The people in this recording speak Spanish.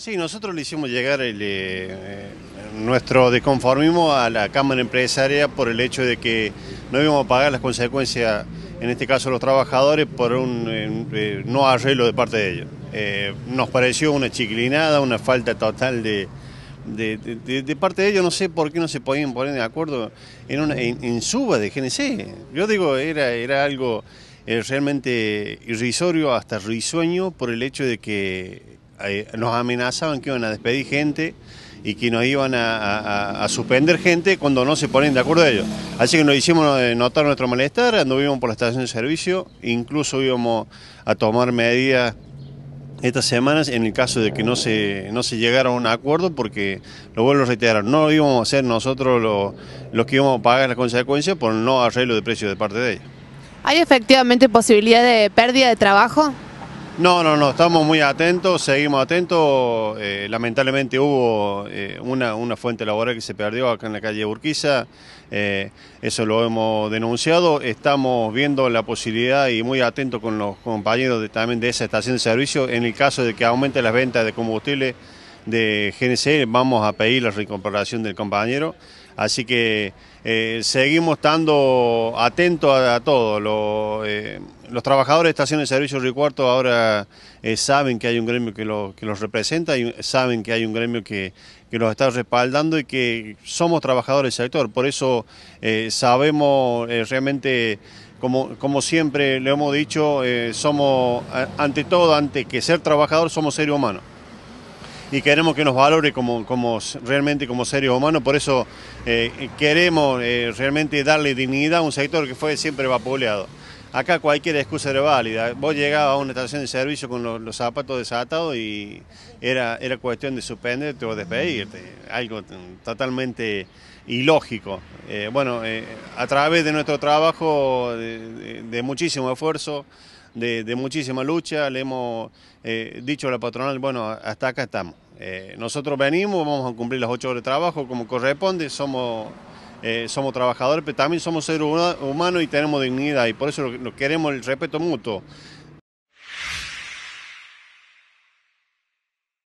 Sí, nosotros le hicimos llegar eh, eh, nuestro desconformismo a la Cámara Empresaria por el hecho de que no íbamos a pagar las consecuencias, en este caso los trabajadores, por un eh, no arreglo de parte de ellos. nos pareció una chiclinada, una falta total de, de, parte de ellos, no sé por qué no se podían poner de acuerdo en, una, en, suba de GNC. Yo digo, era, era algo realmente irrisorio, hasta risueño, por el hecho de que nos amenazaban que iban a despedir gente y que nos iban a, suspender gente cuando no se ponen de acuerdo a ellos. Así que nos hicimos eh, notar nuestro malestar, anduvimos por la estación de servicio, incluso íbamos a tomar medidas estas semanas en el caso de que no se, no se llegara a un acuerdo, porque lo vuelvo a reiterar, no íbamos a ser nosotros los, los que íbamos a pagar las consecuencias por no arreglo de precios de parte de ellos. ¿Hay efectivamente posibilidad de pérdida de trabajo? No, no, no, estamos muy atentos, seguimos atentos. Eh, lamentablemente hubo eh, una, fuente laboral que se perdió acá en la calle Urquiza, eh, eso lo hemos denunciado. Estamos viendo la posibilidad y muy atentos con los compañeros también de esa estación de servicio. En el caso de que aumente las ventas de combustible de GNC, vamos a pedir la reincorporación del compañero. Así que eh, seguimos estando atentos a, todo. Eh, los trabajadores de Estación de Servicio Río Cuarto ahora eh, saben que hay un gremio que, los representa y saben que hay un gremio que, los está respaldando y que somos trabajadores del sector. Por eso sabemos realmente... Como, siempre le hemos dicho, somos, ante todo, antes que ser trabajador, somos seres humanos y queremos que nos valore como, como realmente como seres humanos. Por eso eh, queremos eh, realmente darle dignidad a un sector que fue siempre vapuleado. Acá cualquier excusa era válida. Vos llegabas a una estación de servicio con los, zapatos desatados y era, era cuestión de suspenderte o despedirte. Algo totalmente ilógico. Eh, bueno, a través de nuestro trabajo, de muchísimo esfuerzo, de, muchísima lucha, le hemos eh, dicho a la patronal, bueno, hasta acá estamos. Eh, nosotros venimos, vamos a cumplir las ocho horas de trabajo como corresponde, somos, eh, somos trabajadores, pero también somos seres humanos y tenemos dignidad y por eso queremos el respeto mutuo.